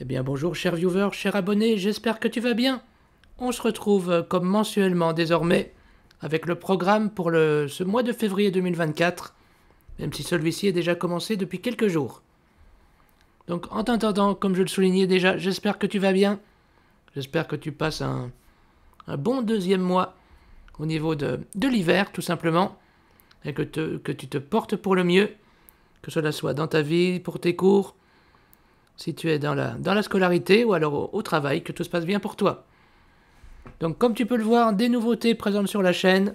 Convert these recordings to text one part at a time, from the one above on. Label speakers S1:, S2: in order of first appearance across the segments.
S1: Eh bien bonjour cher viewers, chers abonnés, j'espère que tu vas bien. On se retrouve euh, comme mensuellement désormais avec le programme pour le, ce mois de février 2024, même si celui-ci est déjà commencé depuis quelques jours. Donc en t'entendant comme je le soulignais déjà, j'espère que tu vas bien. J'espère que tu passes un, bon deuxième mois au niveau de, l'hiver tout simplement, et que tu te portes pour le mieux, que cela soit dans ta vie, pour tes cours, si tu es dans la, dans la scolarité ou alors au, travail, que tout se passe bien pour toi. Donc comme tu peux le voir, des nouveautés présentes sur la chaîne.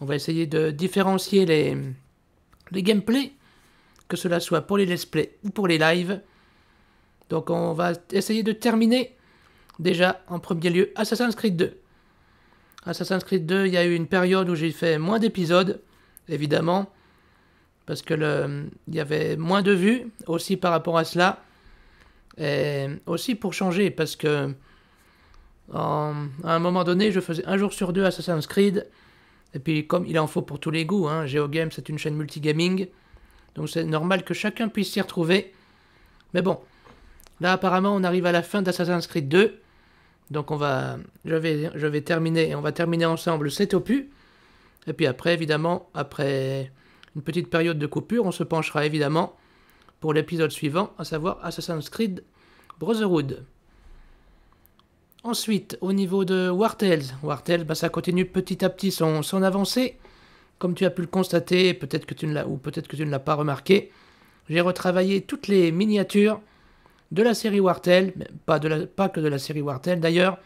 S1: On va essayer de différencier les, les gameplays, que cela soit pour les let's play ou pour les lives. Donc on va essayer de terminer déjà en premier lieu Assassin's Creed 2. Assassin's Creed 2, il y a eu une période où j'ai fait moins d'épisodes, évidemment, parce que il y avait moins de vues aussi par rapport à cela, et aussi pour changer, parce que à un moment donné, je faisais un jour sur deux Assassin's Creed, et puis comme il en faut pour tous les goûts, hein, GeoGame c'est une chaîne multigaming, donc c'est normal que chacun puisse s'y retrouver. Mais bon, là apparemment on arrive à la fin d'Assassin's Creed 2, donc on va, je vais, je vais terminer, on va terminer ensemble cet opus, et puis après évidemment, après une petite période de coupure, on se penchera évidemment pour l'épisode suivant, à savoir Assassin's Creed Brotherhood. Ensuite, au niveau de Wartels, Wartels, bah, ça continue petit à petit son, avancée. Comme tu as pu le constater, peut-être que tu ne l'as ou peut-être que tu ne l'as pas remarqué, j'ai retravaillé toutes les miniatures de la série Wartels. pas, de la, que de la série Wartel d'ailleurs,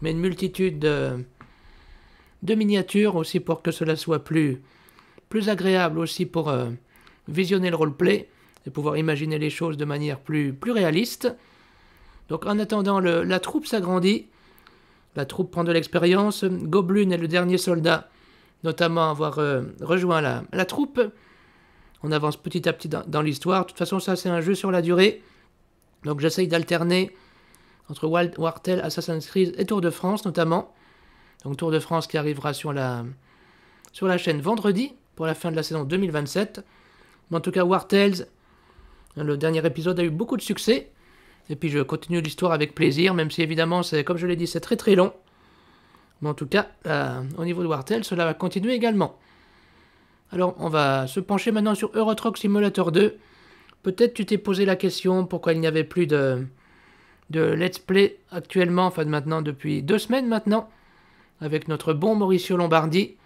S1: mais une multitude de miniatures aussi pour que cela soit plus plus agréable aussi pour euh, visionner le roleplay et pouvoir imaginer les choses de manière plus, plus réaliste. Donc en attendant, la troupe s'agrandit, la troupe prend de l'expérience, Goblin est le dernier soldat notamment à avoir euh, rejoint la, troupe. On avance petit à petit dans, l'histoire. De toute façon, ça c'est un jeu sur la durée. Donc j'essaye d'alterner entre Wild Wartel, Assassin's Creed et Tour de France notamment. Donc Tour de France qui arrivera sur la, sur la chaîne vendredi pour la fin de la saison 2027. en tout cas, War le dernier épisode a eu beaucoup de succès. Et puis je continue l'histoire avec plaisir, même si évidemment, c'est comme je l'ai dit, c'est très très long. Mais en tout cas, euh, au niveau de War cela va continuer également. Alors, on va se pencher maintenant sur Eurotruck Simulator 2. Peut-être tu t'es posé la question pourquoi il n'y avait plus de, de let's play actuellement, enfin maintenant depuis deux semaines maintenant, avec notre bon Mauricio Lombardi.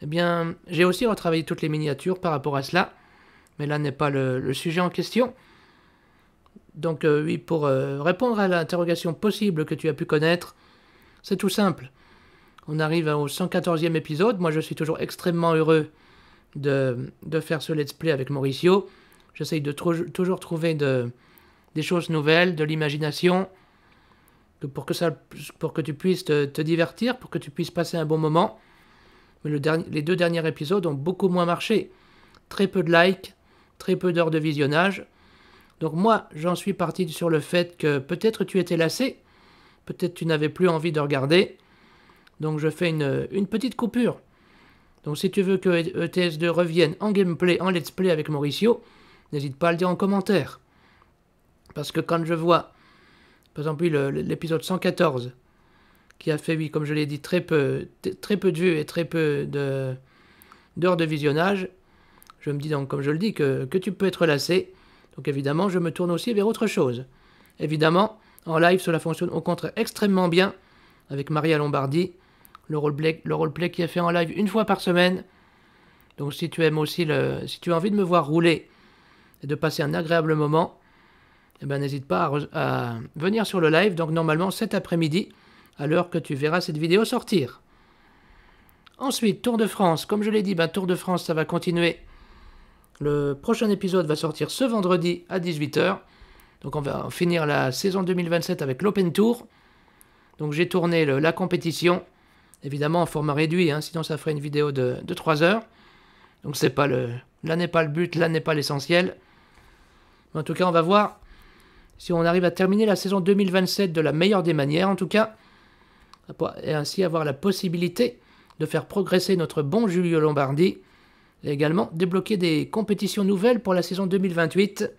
S1: Eh bien, j'ai aussi retravaillé toutes les miniatures par rapport à cela, mais là n'est pas le, sujet en question. Donc euh, oui, pour euh, répondre à l'interrogation possible que tu as pu connaître, c'est tout simple. On arrive au 114e épisode, moi je suis toujours extrêmement heureux de, faire ce let's play avec Mauricio. J'essaye de toujours trouver des choses nouvelles, de l'imagination, pour, que tu puisses te divertir, pour que tu puisses passer un bon moment mais les deux derniers épisodes ont beaucoup moins marché. Très peu de likes, très peu d'heures de visionnage. Donc moi, j'en suis parti sur le fait que peut-être tu étais lassé, peut-être tu n'avais plus envie de regarder. Donc je fais une, une, petite coupure. Donc si tu veux que ETS2 revienne en gameplay, en let's play avec Mauricio, n'hésite pas à le dire en commentaire. Parce que quand je vois, par exemple l'épisode 114, qui a fait, oui, comme je l'ai dit, très peu, très peu de vues et très peu de, d'heures de visionnage. Je me dis donc, comme je le dis, que, tu peux être lassé. Donc évidemment, je me tourne aussi vers autre chose. Évidemment, en live, cela fonctionne au contraire extrêmement bien avec Maria Lombardi, le roleplay, le qui est fait en live une fois par semaine. Donc si tu aimes aussi le, si tu as envie de me voir rouler et de passer un agréable moment, eh ben n'hésite pas à venir sur le live. Donc normalement cet après-midi, à l'heure que tu verras cette vidéo sortir. Ensuite, Tour de France. Comme je l'ai dit, bah, Tour de France, ça va continuer. Le prochain épisode va sortir ce vendredi à 18h. Donc on va finir la saison 2027 avec l'Open Tour. Donc j'ai tourné la compétition, évidemment en format réduit, hein, sinon ça ferait une vidéo de, 3 heures. Donc c'est pas le, là n'est pas le but, là n'est pas l'essentiel. en tout cas, on va voir si on arrive à terminer la saison 2027 de la meilleure des manières. En tout cas, et ainsi avoir la possibilité de faire progresser notre bon Julio Lombardi et également débloquer des compétitions nouvelles pour la saison 2028.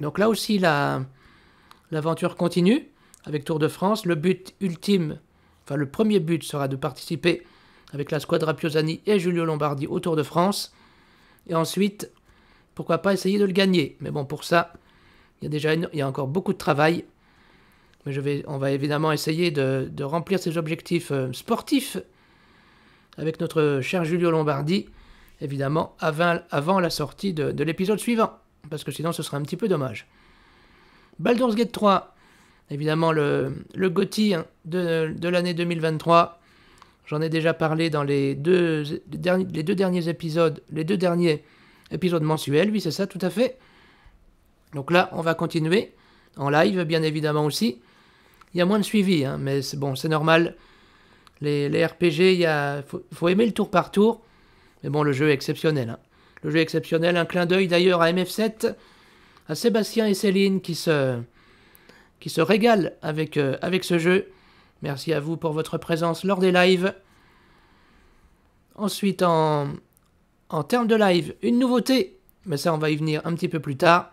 S1: Donc là aussi, l'aventure continue avec Tour de France. Le but ultime, enfin le premier but sera de participer avec la squadra Piozani et Julio Lombardi au Tour de France. Et ensuite, pourquoi pas essayer de le gagner. Mais bon, pour ça, il y a déjà il y a encore beaucoup de travail. Mais on va évidemment essayer de, remplir ces objectifs euh, sportifs avec notre cher Julio Lombardi, évidemment, avant, avant la sortie de, l'épisode suivant, parce que sinon ce serait un petit peu dommage. Baldur's Gate 3, évidemment le, le hein, de, l'année 2023. J'en ai déjà parlé dans les deux, les deux derniers épisodes, les deux derniers épisodes mensuels, oui c'est ça, tout à fait. Donc là, on va continuer en live, bien évidemment aussi. Il y a moins de suivi, hein, mais c'est bon, c'est normal. Les, RPG, il faut, faut, aimer le tour par tour. Mais bon, le jeu est exceptionnel. Hein. Le jeu est exceptionnel. Un clin d'œil d'ailleurs à MF7, à Sébastien et Céline qui se, qui se régalent avec, euh, avec ce jeu. Merci à vous pour votre présence lors des lives. Ensuite, en, en termes de live, une nouveauté, mais ça on va y venir un petit peu plus tard.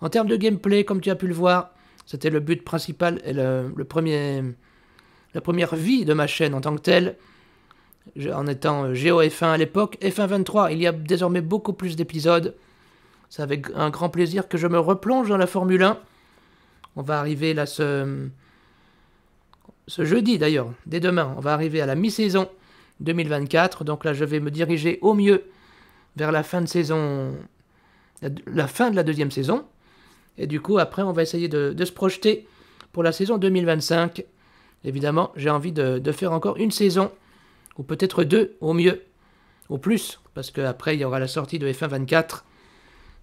S1: En termes de gameplay, comme tu as pu le voir, c'était le but principal et le, premier, la première vie de ma chaîne en tant que telle, en étant euh, f 1 à l'époque. F1 23, il y a désormais beaucoup plus d'épisodes. C'est avec un grand plaisir que je me replonge dans la Formule 1. On va arriver là ce, ce jeudi d'ailleurs, dès demain, on va arriver à la mi-saison 2024. Donc là, je vais me diriger au mieux vers la fin de saison, la fin de la deuxième saison. Et du coup, après, on va essayer de, se projeter pour la saison 2025. Évidemment, j'ai envie de, faire encore une saison, ou peut-être deux au mieux, au plus, parce qu'après, il y aura la sortie de F1 24.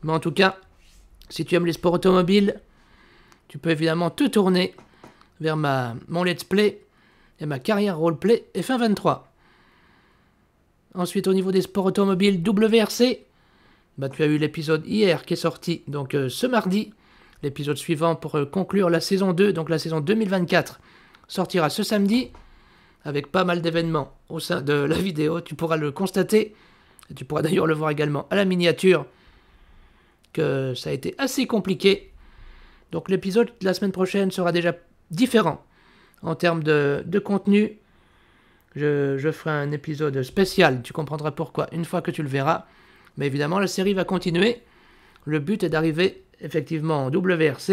S1: Mais en tout cas, si tu aimes les sports automobiles, tu peux évidemment te tourner vers ma, mon let's play et ma carrière roleplay F1 23. Ensuite, au niveau des sports automobiles WRC, bah, tu as eu l'épisode hier qui est sorti, donc euh, ce mardi, L'épisode suivant pour euh, conclure la saison 2, donc la saison 2024, sortira ce samedi avec pas mal d'événements au sein de la vidéo. Tu pourras le constater. tu pourras d'ailleurs le voir également à la miniature que ça a été assez compliqué. Donc l'épisode de la semaine prochaine sera déjà différent en termes de, contenu. Je, je, ferai un épisode spécial, tu comprendras pourquoi une fois que tu le verras. Mais évidemment, la série va continuer. Le but est d'arriver effectivement en WRC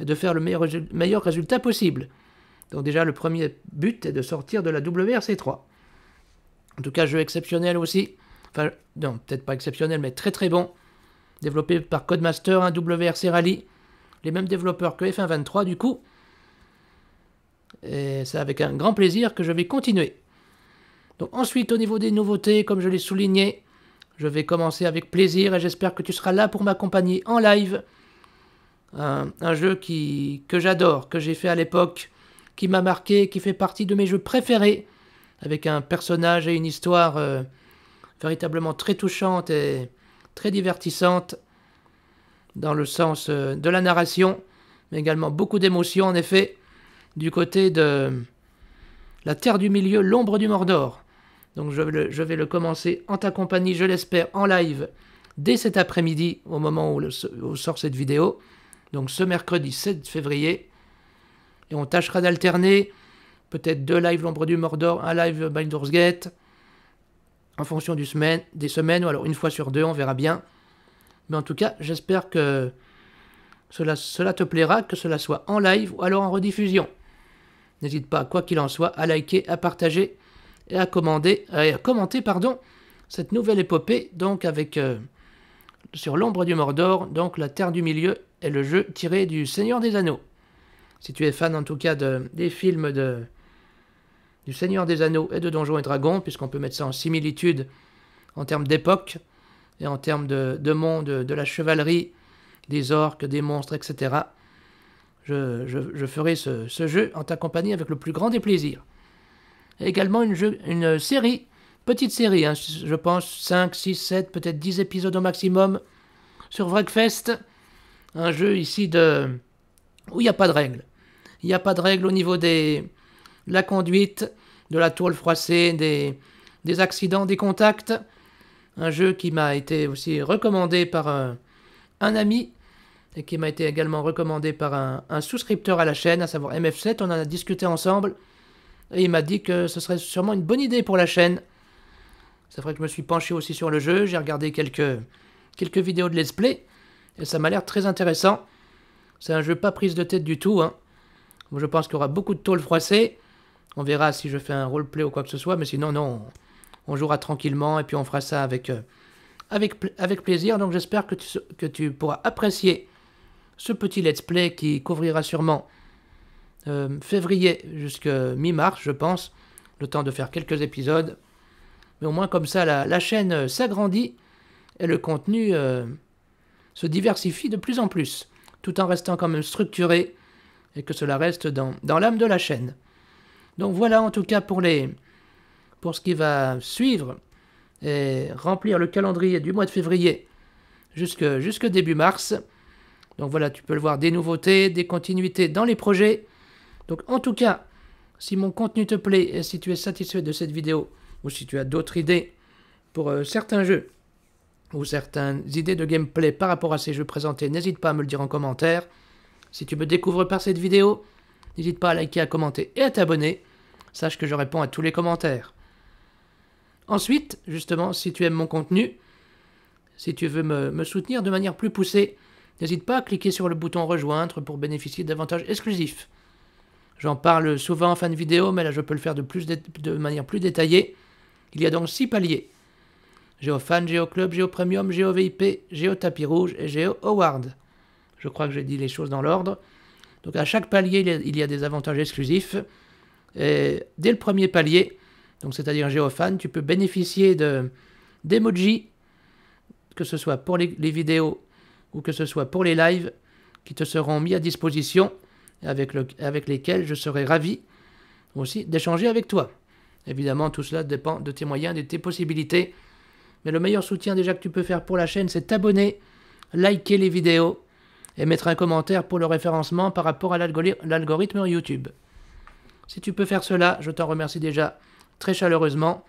S1: et de faire le meilleur, meilleur résultat possible. Donc déjà, le premier but est de sortir de la WRC3. En tout cas, jeu exceptionnel aussi. Enfin, non, peut-être pas exceptionnel, mais très très bon. Développé par Codemaster, un WRC Rally. Les mêmes développeurs que F123 du coup. Et c'est avec un grand plaisir que je vais continuer. Donc ensuite, au niveau des nouveautés, comme je l'ai souligné, je vais commencer avec plaisir et j'espère que tu seras là pour m'accompagner en live. Un, jeu qui, que j'adore, que j'ai fait à l'époque, qui m'a marqué, qui fait partie de mes jeux préférés, avec un personnage et une histoire euh, véritablement très touchante et très divertissante dans le sens euh, de la narration, mais également beaucoup d'émotions en effet, du côté de la Terre du Milieu, l'ombre du Mordor. Donc je vais le, commencer en ta compagnie, je l'espère, en live dès cet après-midi, au moment où, le, sort cette vidéo. Donc ce mercredi 7 février. Et on tâchera d'alterner peut-être deux lives L'ombre du Mordor, un live Baldur's Gate, en fonction des semaines, ou alors une fois sur deux, on verra bien. Mais en tout cas, j'espère que cela, cela te plaira, que cela soit en live ou alors en rediffusion. N'hésite pas, quoi qu'il en soit, à liker, à partager et à, commander, commenter pardon, cette nouvelle épopée donc avec euh, sur l'ombre du Mordor, donc la Terre du Milieu et le jeu tiré du Seigneur des Anneaux. Si tu es fan en tout cas de, des films de, du Seigneur des Anneaux et de Donjons et Dragons, puisqu'on peut mettre ça en similitude en termes d'époque et en termes de, monde, de, la chevalerie, des orques, des monstres, etc. Je, je, ferai ce, ce jeu en ta compagnie avec le plus grand des plaisirs également une, une série, petite série, hein, je pense 5, 6, 7, peut-être 10 épisodes au maximum sur Wreckfest. Un jeu ici de... où il n'y a pas de règles. Il n'y a pas de règles au niveau des... la conduite, de la toile froissée, des, des accidents, des contacts. Un jeu qui m'a été aussi recommandé par euh, un, ami et qui m'a été également recommandé par un, un, souscripteur à la chaîne, à savoir MF7. On en a discuté ensemble. Et il m'a dit que ce serait sûrement une bonne idée pour la chaîne. Ça vrai que je me suis penché aussi sur le jeu, j'ai regardé quelques, quelques vidéos de let's play, et ça m'a l'air très intéressant. C'est un jeu pas prise de tête du tout. Hein. Je pense qu'il y aura beaucoup de tôles froissées. On verra si je fais un roleplay ou quoi que ce soit, mais sinon, non, on jouera tranquillement et puis on fera ça avec, euh, avec, avec plaisir. Donc j'espère que que tu pourras apprécier ce petit let's play qui couvrira sûrement euh, février jusqu'à mi-mars, je pense, le temps de faire quelques épisodes. Mais au moins comme ça, la, chaîne euh, s'agrandit et le contenu euh, se diversifie de plus en plus, tout en restant quand même structuré et que cela reste dans, dans l'âme de la chaîne. Donc voilà en tout cas pour, les, pour ce qui va suivre et remplir le calendrier du mois de février jusque, jusque début mars. Donc voilà, tu peux le voir, des nouveautés, des continuités dans les projets, donc en tout cas, si mon contenu te plaît et si tu es satisfait de cette vidéo ou si tu as d'autres idées pour euh, certains jeux ou certaines idées de gameplay par rapport à ces jeux présentés, n'hésite pas à me le dire en commentaire. Si tu me découvres par cette vidéo, n'hésite pas à liker, à commenter et à t'abonner. Sache que je réponds à tous les commentaires. Ensuite, justement, si tu aimes mon contenu, si tu veux me, me soutenir de manière plus poussée, n'hésite pas à cliquer sur le bouton rejoindre pour bénéficier d'avantages exclusifs. J'en parle souvent en fin de vidéo, mais là je peux le faire de, manière plus détaillée. Il y a donc six paliers. Premium, Géoclub, VIP, géo Tapis Rouge et Géo Award. Je crois que j'ai dit les choses dans l'ordre. Donc à chaque palier, il y a, des avantages exclusifs. Et dès le premier palier, donc c'est-à-dire Géofan, tu peux bénéficier de d'emojis, que ce soit pour les vidéos ou que ce soit pour les lives, qui te seront mis à disposition avec, lesquels je serai ravi aussi d'échanger avec toi. Évidemment, tout cela dépend de tes moyens, de tes possibilités. Mais le meilleur soutien déjà que tu peux faire pour la chaîne, c'est t'abonner, liker les vidéos et mettre un commentaire pour le référencement par rapport à l'algorithme YouTube. Si tu peux faire cela, je t'en remercie déjà très chaleureusement.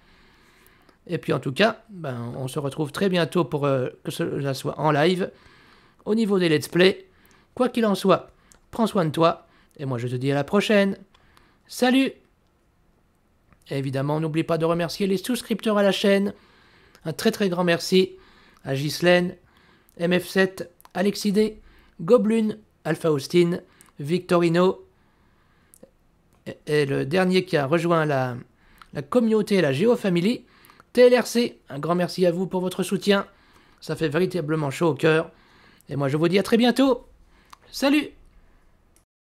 S1: Et puis en tout cas, ben, on se retrouve très bientôt pour euh, que cela soit en live. Au niveau des let's play, quoi qu'il en soit, prends soin de toi, et moi je te dis à la prochaine. Salut et Évidemment, n'oublie pas de remercier les souscripteurs à la chaîne. Un très très grand merci à Ghislaine, MF7, Alexidé, Goblune, Alpha Austin, Victorino, et le dernier qui a rejoint la, la communauté, la GeoFamily, TLRC. Un grand merci à vous pour votre soutien. Ça fait véritablement chaud au cœur. Et moi, je vous dis à très bientôt. Salut